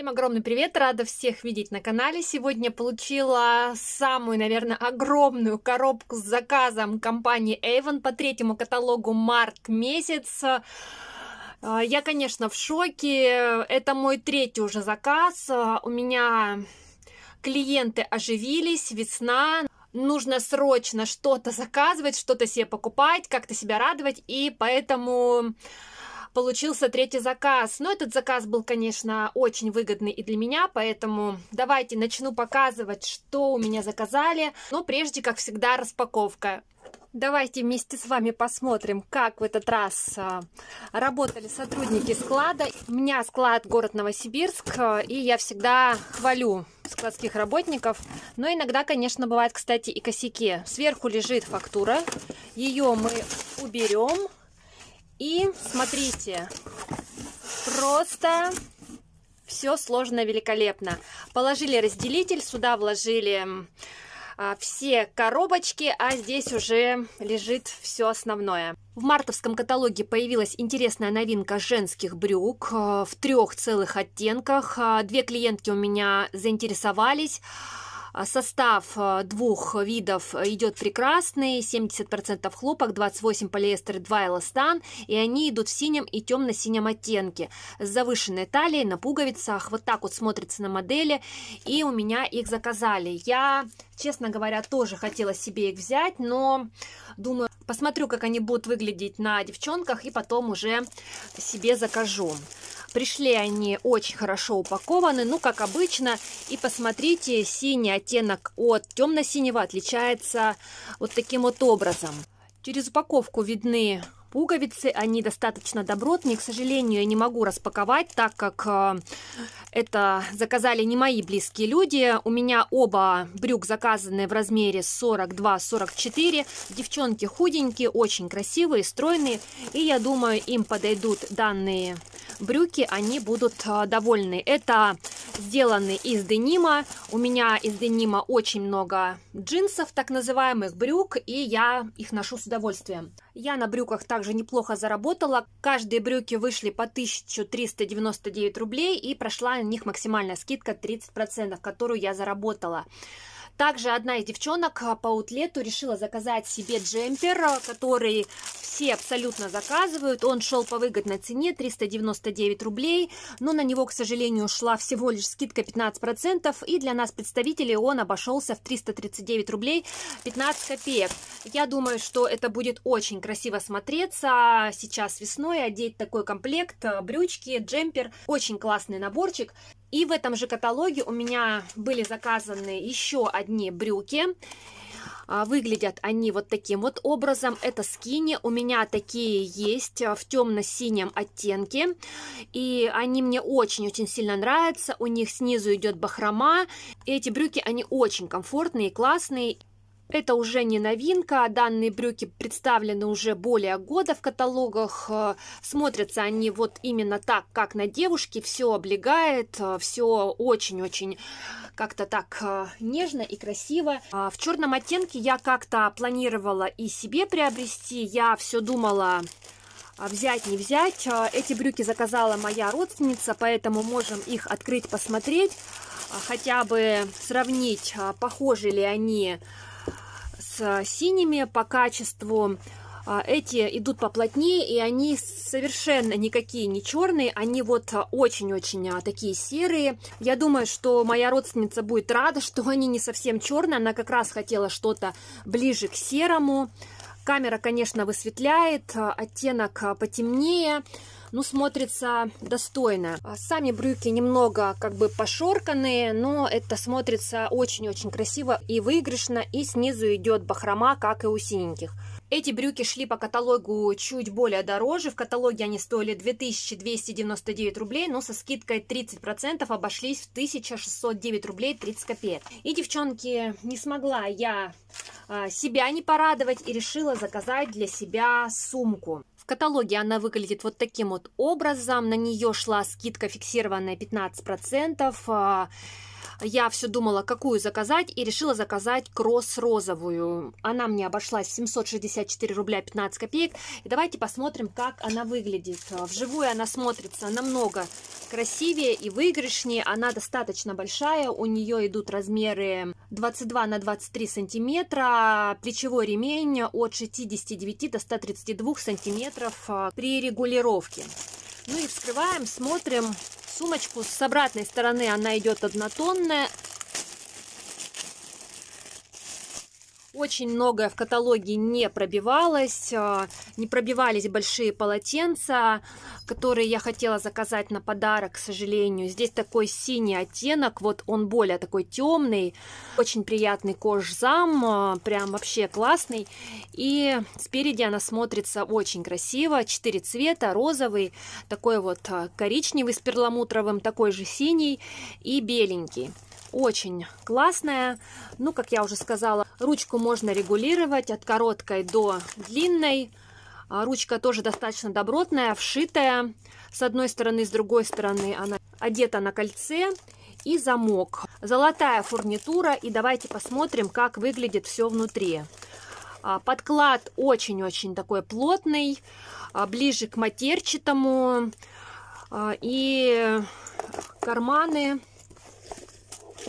Всем огромный привет, рада всех видеть на канале. Сегодня получила самую, наверное, огромную коробку с заказом компании Avon по третьему каталогу март месяц. А, я, конечно, в шоке. Это мой третий уже заказ. А, у меня клиенты оживились, весна нужно срочно что-то заказывать, что-то себе покупать, как-то себя радовать, и поэтому получился третий заказ. Но этот заказ был, конечно, очень выгодный и для меня, поэтому давайте начну показывать, что у меня заказали. Но прежде, как всегда, распаковка. Давайте вместе с вами посмотрим, как в этот раз а, работали сотрудники склада. У меня склад город Новосибирск, а, и я всегда хвалю складских работников. Но иногда, конечно, бывают, кстати, и косяки. Сверху лежит фактура. Ее мы уберем, и смотрите, просто все сложно великолепно. Положили разделитель, сюда вложили а, все коробочки, а здесь уже лежит все основное. В мартовском каталоге появилась интересная новинка женских брюк э, в трех целых оттенках. Э, две клиентки у меня заинтересовались. А состав э, двух видов идет прекрасный, 70% хлопок, 28 полиэстер, 2 эластан, и они идут в синем и темно-синем оттенке, с завышенной талией, на пуговицах, вот так вот смотрится на модели, и у меня их заказали. Я, честно говоря, тоже хотела себе их взять, но думаю, посмотрю, как они будут выглядеть на девчонках, и потом уже себе закажу. Пришли они очень хорошо упакованы, ну, как обычно. И посмотрите, синий оттенок от темно-синего отличается вот таким вот образом. Через упаковку видны пуговицы, они достаточно добротные. К сожалению, я не могу распаковать, так как э, это заказали не мои близкие люди. У меня оба брюк заказаны в размере 42-44. Девчонки худенькие, очень красивые, стройные. И я думаю, им подойдут данные брюки, они будут а, довольны. Это сделаны из денима. У меня из денима очень много джинсов, так называемых брюк, и я их ношу с удовольствием. Я на брюках также неплохо заработала. Каждые брюки вышли по 1399 рублей, и прошла на них максимальная скидка 30%, которую я заработала. Также одна из девчонок а, по утлету решила заказать себе джемпер, а, который все абсолютно заказывают. Он шел по выгодной цене 399 рублей, но на него, к сожалению, шла всего лишь скидка 15%, и для нас, представителей, он обошелся в 339 рублей 15 копеек. Я думаю, что это будет очень красиво смотреться а сейчас весной, одеть такой комплект, брючки, джемпер. Очень классный наборчик. И в этом же каталоге у меня были заказаны еще одни брюки. А, выглядят они вот таким вот образом. Это скини. У меня такие есть в темно-синем оттенке. И они мне очень-очень сильно нравятся. У них снизу идет бахрома. И эти брюки, они очень комфортные, классные. Это уже не новинка, а данные брюки представлены уже более года в каталогах. Э, смотрятся они вот именно так, как на девушке, все облегает, э, все очень-очень как-то так э, нежно и красиво. А в черном оттенке я как-то планировала и себе приобрести, я все думала а, взять, не взять. Эти брюки заказала моя родственница, поэтому можем их открыть, посмотреть, хотя бы сравнить, похожи ли они с э, синими по качеству. А, эти идут поплотнее, и они совершенно никакие не черные, они вот э, очень-очень э, такие серые. Я думаю, что моя родственница будет рада, что они не совсем черные, она как раз хотела что-то ближе к серому. Камера, конечно, высветляет, оттенок потемнее, ну, смотрится достойно. А сами брюки немного как бы пошорканные, но это смотрится очень-очень красиво и выигрышно, и снизу идет бахрома, как и у синеньких. Эти брюки шли по каталогу чуть более дороже. В каталоге они стоили 2299 рублей, но со скидкой 30% обошлись в 1609 рублей 30 копеек. И, девчонки, не смогла я а, себя не порадовать и решила заказать для себя сумку каталоге она выглядит вот таким вот образом. На нее шла скидка фиксированная 15% я все думала, какую заказать, и решила заказать кросс розовую. Она мне обошлась 764 рубля 15 копеек. И давайте посмотрим, как она выглядит. Вживую она смотрится намного красивее и выигрышнее. Она достаточно большая, у нее идут размеры 22 на 23 сантиметра, плечевой ремень от 69 до 132 сантиметров э, при регулировке. Ну и вскрываем, смотрим, сумочку. С обратной стороны она идет однотонная. Очень многое в каталоге не пробивалось, э, не пробивались большие полотенца, которые я хотела заказать на подарок, к сожалению. Здесь такой синий оттенок, вот он более такой темный, очень приятный кожзам, э, прям вообще классный. И спереди она смотрится очень красиво, четыре цвета, розовый, такой вот э, коричневый с перламутровым, такой же синий и беленький очень классная. Ну, как я уже сказала, ручку можно регулировать от короткой до длинной. А, ручка тоже достаточно добротная, вшитая. С одной стороны, с другой стороны она одета на кольце. И замок. Золотая фурнитура. И давайте посмотрим, как выглядит все внутри. А, подклад очень-очень такой плотный, а, ближе к матерчатому. И карманы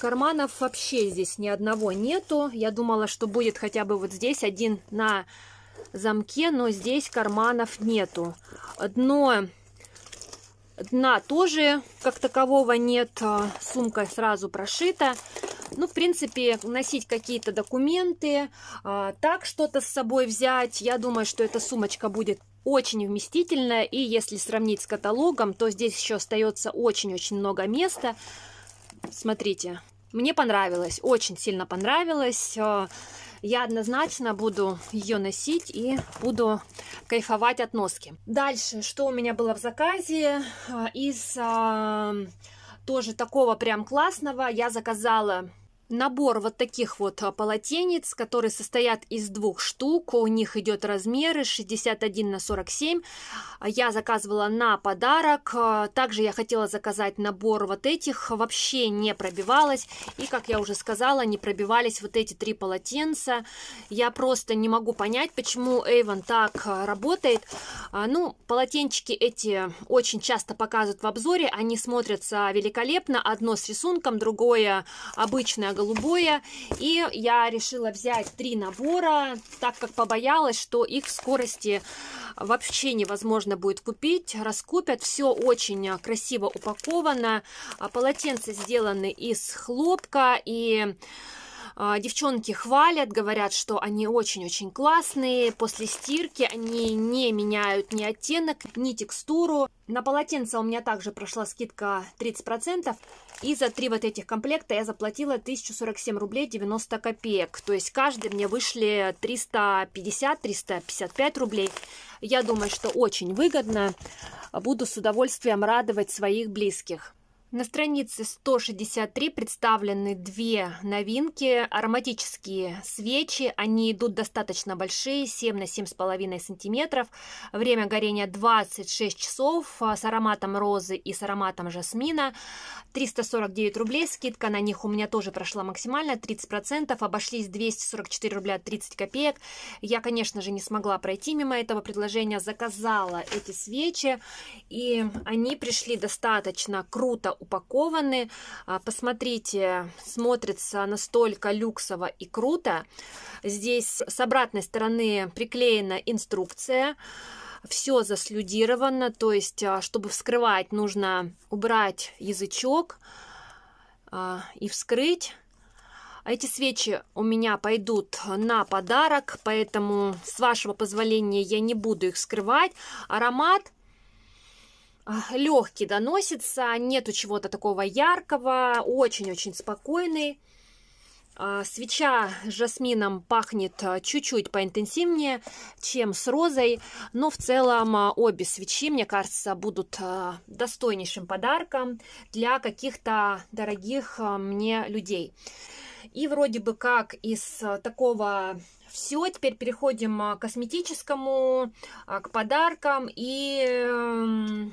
Карманов вообще здесь ни одного нету. Я думала, что будет хотя бы вот здесь один на замке, но здесь карманов нету. Дно, дна тоже как такового нет, а, сумка сразу прошита. Ну, в принципе, носить какие-то документы, а, так что-то с собой взять. Я думаю, что эта сумочка будет очень вместительная, и если сравнить с каталогом, то здесь еще остается очень-очень много места. Смотрите, мне понравилось, очень сильно понравилось. Э, я однозначно буду ее носить и буду кайфовать от носки. Дальше, что у меня было в заказе э, из э, тоже такого прям классного, я заказала набор вот таких вот а, полотенец, которые состоят из двух штук. У них идет размеры 61 на 47. А, я заказывала на подарок. А, также я хотела заказать набор вот этих. Вообще не пробивалась. И, как я уже сказала, не пробивались вот эти три полотенца. Я просто не могу понять, почему Avon так работает. Ну, полотенчики эти очень часто показывают в обзоре. Они смотрятся великолепно. Одно с рисунком, другое обычное голубое. И я решила взять три набора, так как побоялась, что их в скорости вообще невозможно будет купить. Раскупят. Все очень красиво упаковано. А, полотенца сделаны из хлопка и... А, девчонки хвалят, говорят, что они очень-очень классные. После стирки они не меняют ни оттенок, ни текстуру. На полотенце у меня также прошла скидка 30%. И за три вот этих комплекта я заплатила 1047 рублей 90 копеек. То есть каждый мне вышли 350-355 рублей. Я думаю, что очень выгодно. Буду с удовольствием радовать своих близких. На странице 163 представлены две новинки. Ароматические свечи. Они идут достаточно большие, 7 на 7,5 сантиметров. Время горения 26 часов а, с ароматом розы и с ароматом жасмина. 349 рублей. Скидка на них у меня тоже прошла максимально 30%. Обошлись 244 рубля 30 копеек. Я, конечно же, не смогла пройти мимо этого предложения. Заказала эти свечи. И они пришли достаточно круто упакованы. А, посмотрите, смотрится настолько люксово и круто. Здесь с обратной стороны приклеена инструкция все заслюдировано, то есть, а, чтобы вскрывать, нужно убрать язычок а, и вскрыть. Эти свечи у меня пойдут на подарок, поэтому, с вашего позволения, я не буду их скрывать. Аромат легкий доносится, нету чего-то такого яркого, очень-очень спокойный. А, свеча с жасмином пахнет а, чуть-чуть поинтенсивнее, чем с розой, но в целом а, обе свечи, мне кажется, будут достойнейшим подарком для каких-то дорогих мне людей. И вроде бы как из такого все, теперь переходим к косметическому, к подаркам и эм,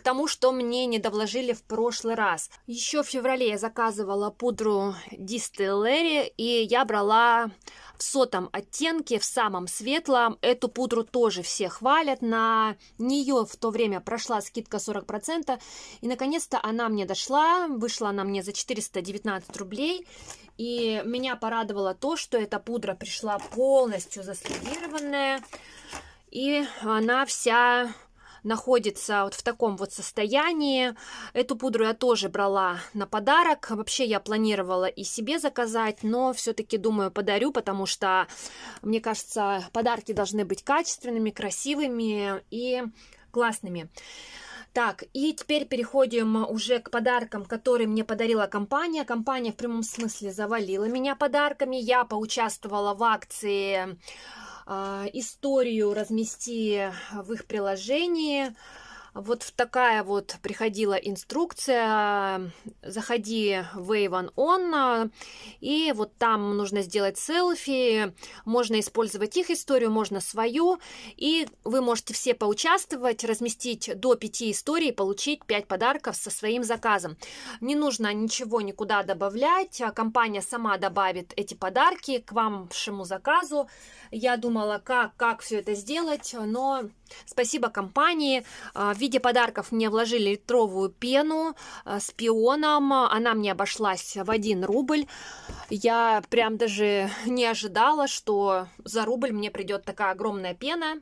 к тому, что мне не довложили в прошлый раз. Еще в феврале я заказывала пудру Distillery, и я брала в сотом оттенке, в самом светлом. Эту пудру тоже все хвалят. На нее в то время прошла скидка 40%, и наконец-то она мне дошла. Вышла она мне за 419 рублей, и меня порадовало то, что эта пудра пришла полностью заследированная, и она вся находится вот в таком вот состоянии. Эту пудру я тоже брала на подарок. Вообще я планировала и себе заказать, но все-таки, думаю, подарю, потому что, мне кажется, подарки должны быть качественными, красивыми и классными. Так, и теперь переходим уже к подаркам, которые мне подарила компания. Компания в прямом смысле завалила меня подарками. Я поучаствовала в акции а, историю размести в их приложении, вот в такая вот приходила инструкция. Заходи в Avon On, и вот там нужно сделать селфи, можно использовать их историю, можно свою, и вы можете все поучаствовать, разместить до 5 историй, получить 5 подарков со своим заказом. Не нужно ничего никуда добавлять, а компания сама добавит эти подарки к вашему заказу. Я думала, как, как все это сделать, но Спасибо компании. А, в виде подарков мне вложили литровую пену а, с пионом. Она мне обошлась в 1 рубль. Я прям даже не ожидала, что за рубль мне придет такая огромная пена.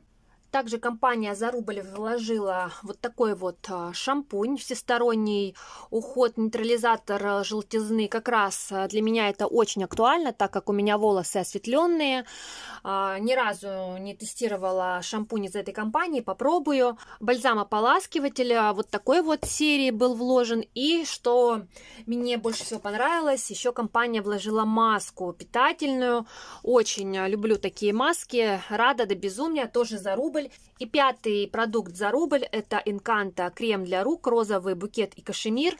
Также компания за рубль вложила вот такой вот а, шампунь, всесторонний уход, нейтрализатор а, желтизны. Как раз а, для меня это очень актуально, так как у меня волосы осветленные. Ни разу не тестировала шампунь из этой компании, попробую. Бальзам ополаскивателя вот такой вот серии был вложен. И что мне больше всего понравилось, еще компания вложила маску питательную. Очень люблю такие маски, рада до безумия, тоже за рубль рубль. И пятый продукт за рубль – это Инканта крем для рук, розовый букет и кашемир.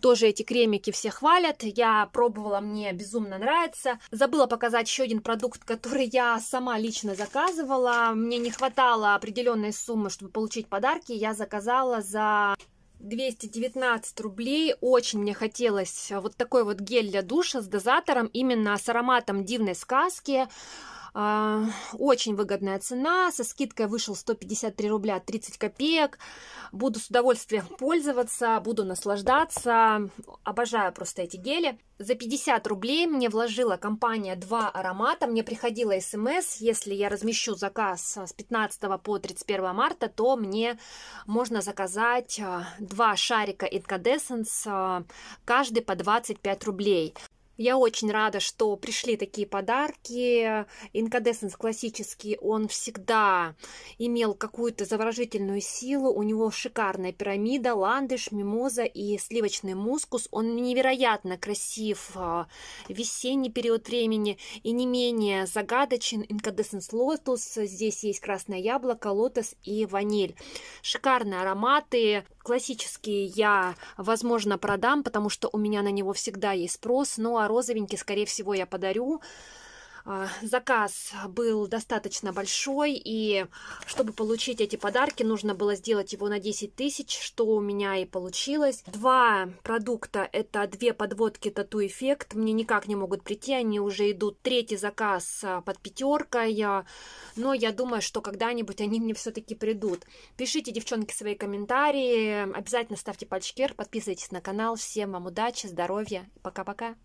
Тоже эти кремики все хвалят. Я пробовала, мне безумно нравится. Забыла показать еще один продукт, который я сама лично заказывала. Мне не хватало определенной суммы, чтобы получить подарки. Я заказала за 219 рублей. Очень мне хотелось вот такой вот гель для душа с дозатором, именно с ароматом дивной сказки. А, очень выгодная цена, со скидкой вышел 153 рубля 30 копеек. Буду с удовольствием пользоваться, буду наслаждаться. Обожаю просто эти гели. За 50 рублей мне вложила компания два аромата. Мне приходила смс, если я размещу заказ с 15 по 31 марта, то мне можно заказать а, два шарика Incandescence, а, каждый по 25 рублей. Я очень рада, что пришли такие подарки. Инкадесенс классический, он всегда имел какую-то заворожительную силу. У него шикарная пирамида, ландыш, мимоза и сливочный мускус. Он невероятно красив а, в весенний период времени и не менее загадочен. Инкадесенс лотус, здесь есть красное яблоко, лотос и ваниль. Шикарные ароматы. Классические я, возможно, продам, потому что у меня на него всегда есть спрос, Ну а розовенький, скорее всего, я подарю. А, заказ был достаточно большой, и чтобы получить эти подарки, нужно было сделать его на 10 тысяч, что у меня и получилось. Два продукта — это две подводки Tattoo Effect. Мне никак не могут прийти, они уже идут. Третий заказ а, под пятеркой, а, но я думаю, что когда-нибудь они мне все таки придут. Пишите, девчонки, свои комментарии, обязательно ставьте пальчик вверх, подписывайтесь на канал. Всем вам удачи, здоровья, пока-пока!